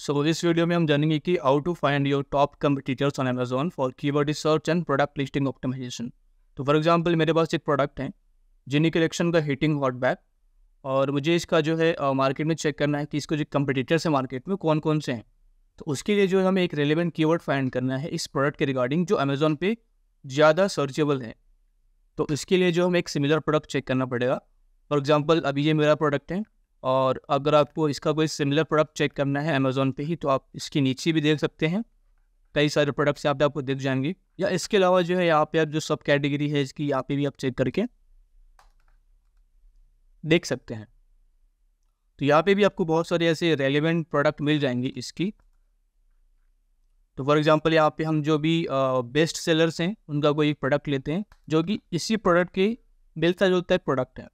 सो इस वीडियो में हम जानेंगे कि how to find your top competitors on Amazon for keyword research and product listing optimization तो फॉर एग्जांपल मेरे पास एक प्रोडक्ट है जिनी कलेक्शन का हीटिंग हॉट बैग और मुझे इसका जो है मार्केट में चेक करना है कि इसको जो कम्पिटिटर्स हैं मार्केट में कौन कौन से हैं तो उसके लिए जो है हमें एक रेलिवेंट कीवर्ड फाइंड करना है इस प्रोडक्ट के रिगार्डिंग जो अमेजोन पे ज़्यादा सर्चेबल है तो इसके लिए जो हमें एक सिमिलर प्रोडक्ट चेक करना पड़ेगा फॉर एग्जाम्पल अभी ये मेरा प्रोडक्ट है और अगर आपको इसका कोई सिमिलर प्रोडक्ट चेक करना है अमेज़ोन पे ही तो आप इसके नीचे भी देख सकते हैं कई सारे प्रोडक्ट्स यहाँ पे आपको दिख जाएंगे या इसके अलावा जो है यहाँ पे आप जो सब कैटेगरी है इसकी यहाँ पे भी आप चेक करके देख सकते हैं तो यहाँ पे भी आपको बहुत सारे ऐसे रेलिवेंट प्रोडक्ट मिल जाएंगे इसकी तो फॉर एग्जांपल यहाँ पे हम जो भी बेस्ट सेलर्स हैं उनका कोई प्रोडक्ट लेते हैं जो कि इसी प्रोडक्ट के मिलता जुलता प्रोडक्ट है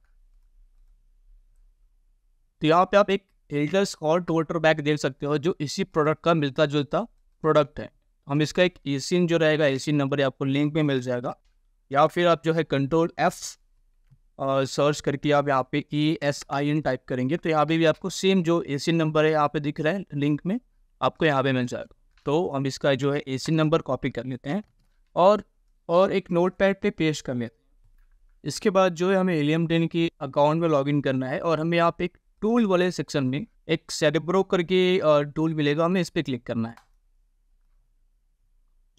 तो यहाँ पे आप एक एल्डर्स और टोटर बैग देख सकते हो जो इसी प्रोडक्ट का मिलता जुलता प्रोडक्ट है हम इसका एक ए जो रहेगा ए नंबर आपको लिंक में मिल जाएगा या फिर आप जो है कंट्रोल एफ सर्च करके आप यहाँ पे E S I N type करेंगे तो यहाँ पे भी आपको सेम जो ए नंबर है यहाँ पे दिख रहा है लिंक में आपको यहाँ पे मिल जाएगा तो हम इसका जो है ए नंबर कॉपी कर लेते हैं और और एक नोट पैड पर पे पेश कर लेते हैं इसके बाद जो है हमें एलियम टेन की अकाउंट में लॉगिन करना है और हमें यहाँ पे एक टूल वाले सेक्शन में एक सेरेब्रो करके टूल मिलेगा हमें इस पर क्लिक करना है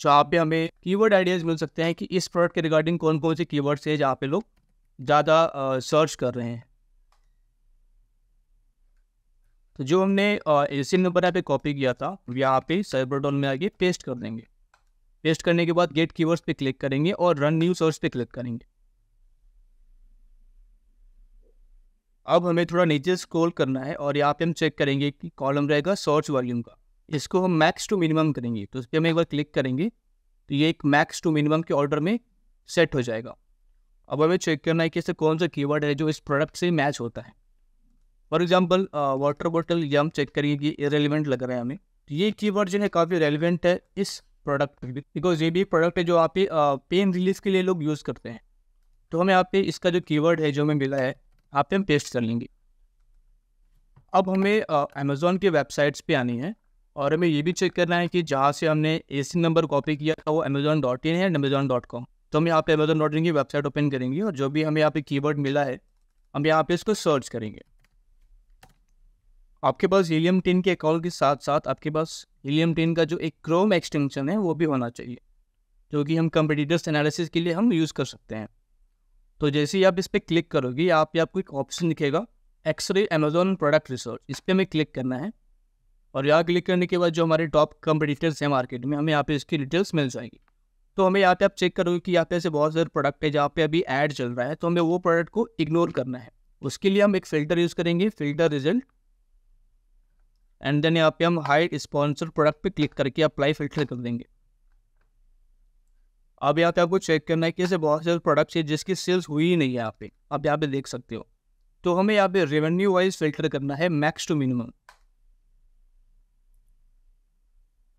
जहाँ तो पे हमें कीवर्ड आइडियाज़ मिल सकते हैं कि इस प्रोडक्ट के रिगार्डिंग कौन कौन से कीवर्ड्स है जहाँ पे लोग ज़्यादा सर्च कर रहे हैं तो जो हमने एसी नंबर यहाँ पे कॉपी किया था यहाँ पे साइबरडॉन में आगे पेस्ट कर देंगे पेस्ट करने के बाद गेट कीवर्ड्स पे क्लिक करेंगे और रन न्यू सर्च पे क्लिक करेंगे अब हमें थोड़ा नीचे स्क्रोल करना है और यहाँ पे हम चेक करेंगे कि कॉलम रहेगा सर्च वॉल्यूम का इसको हम मैक्स टू मिनिमम करेंगे तो उस पर हम एक बार क्लिक करेंगे तो ये एक मैक्स टू मिनिमम के ऑर्डर में सेट हो जाएगा अब हमें चेक करना है कि इससे कौन सा कीवर्ड है जो इस प्रोडक्ट से मैच होता है फॉर एग्जाम्पल वाटर बॉटल ये हम चेक करेंगे कि रेलिवेंट लग रहा है हमें तो ये कीवर्ड जो है काफ़ी रेलिवेंट है इस प्रोडक्ट में बिकॉज ये भी प्रोडक्ट है जो आप पेन रिलीज के लिए लोग यूज़ करते हैं तो हमें यहाँ पे इसका जो कीवर्ड है जो हमें मिला है यहाँ पे हम पेस्ट कर लेंगे अब हमें अमेज़ोन के वेबसाइट्स पे आनी है और हमें ये भी चेक करना है कि जहाँ से हमने ए नंबर कॉपी किया था वो अमेज़ोन डॉट इन है अमेज़ोन डॉट कॉम तो हम यहाँ पे अमेज़ोन डॉट इन की वेबसाइट ओपन करेंगे और जो भी हमें यहाँ पे कीवर्ड मिला है हम यहाँ पे इसको सर्च करेंगे आपके पास हीलियम टिन के अकाउंट के साथ साथ आपके पास हीलियम टिन का जो एक क्रोम एक्सटेंशन है वो भी होना चाहिए जो कि हम कंपटीटर्स एनालिसिस के लिए हम यूज़ कर सकते हैं तो जैसे ही आप इस पर क्लिक करोगे आप आपको एक ऑप्शन दिखेगा एक्सरे अमेजोन प्रोडक्ट रिसर्च इस पर हमें क्लिक करना है और यहाँ क्लिक करने के बाद जो हमारे टॉप कंपटीटर्स हैं मार्केट में हमें यहाँ पे इसकी डिटेल्स मिल जाएगी तो हमें यहाँ पे आप चेक करोगे कि यहाँ पे ऐसे बहुत सारे प्रोडक्ट है जहाँ पे अभी ऐड चल रहा है तो हमें वो प्रोडक्ट को इग्नोर करना है उसके लिए हम एक फ़िल्टर यूज़ करेंगे फ़िल्टर रिजल्ट एंड देन यहाँ पे हम हाई स्पॉन्सर प्रोडक्ट पे क्लिक करके अप्लाई फ़िल्टर कर देंगे अब यहाँ पे आपको चेक करना है कि ऐसे बहुत सारे प्रोडक्ट्स है जिसकी सेल्स हुई ही नहीं है यहाँ पे आप यहाँ पे देख सकते हो तो हमें यहाँ पे रेवेन्यू वाइज फिल्टर करना है मैक्स टू मिनिमम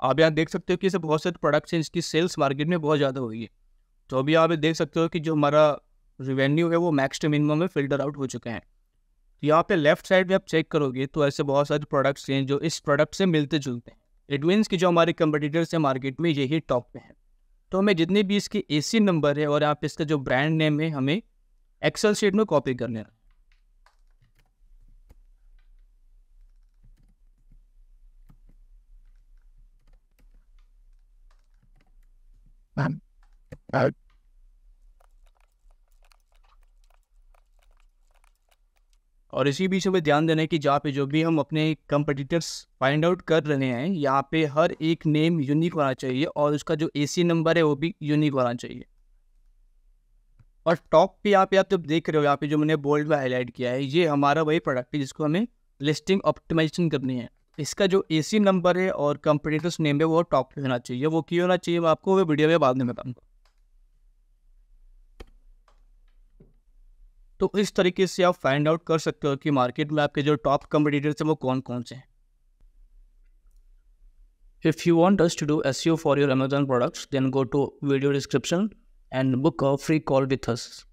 आप यहाँ देख सकते हो कि ऐसे बहुत सारे प्रोडक्ट्स हैं जिसकी सेल्स मार्केट में बहुत ज़्यादा हुई है तो अभी यहाँ पे देख सकते हो कि जो हमारा रेवेन्यू है वो मैक्स टू मिनिमम में फिल्टर आउट हो चुके हैं तो यहाँ पे लेफ्ट साइड में आप चेक करोगे तो ऐसे बहुत सारे प्रोडक्ट्स हैं जो इस प्रोडक्ट से मिलते जुलते हैं इट मीन्स कि जो हमारे कंपटीटर्स हैं मार्केट में यही टॉप पे हैं तो हमें जितने भी इसके ए नंबर है और आप इसका जो ब्रांड नेम है हमें एक्सेल शीट में कॉपी कर लेना uh, और इसी बीच हमें ध्यान देना है कि जहाँ पे जो भी हम अपने कंपटीटर्स फाइंड आउट कर रहे हैं यहाँ पे हर एक नेम यूनिक होना चाहिए और उसका जो ए नंबर है वो भी यूनिक होना चाहिए और टॉप पे यहाँ पे आप जब देख रहे हो यहाँ पे जो मैंने बोल्ड में हाईलाइट किया है ये हमारा वही प्रोडक्ट है जिसको हमें लिस्टिंग ऑप्टिमाइजेशन करनी है इसका जो ए नंबर है और कंपटीटर्स नेम है वो टॉप पे होना चाहिए वो क्यों होना चाहिए मैं आपको वो वीडियो में बाद में बताऊँगा तो इस तरीके से आप फाइंड आउट कर सकते हो कि मार्केट में आपके जो टॉप कंपिटिटर्स हैं वो कौन कौन से हैं if you want us to do S U for your Amazon products then go to video description and book a free call with has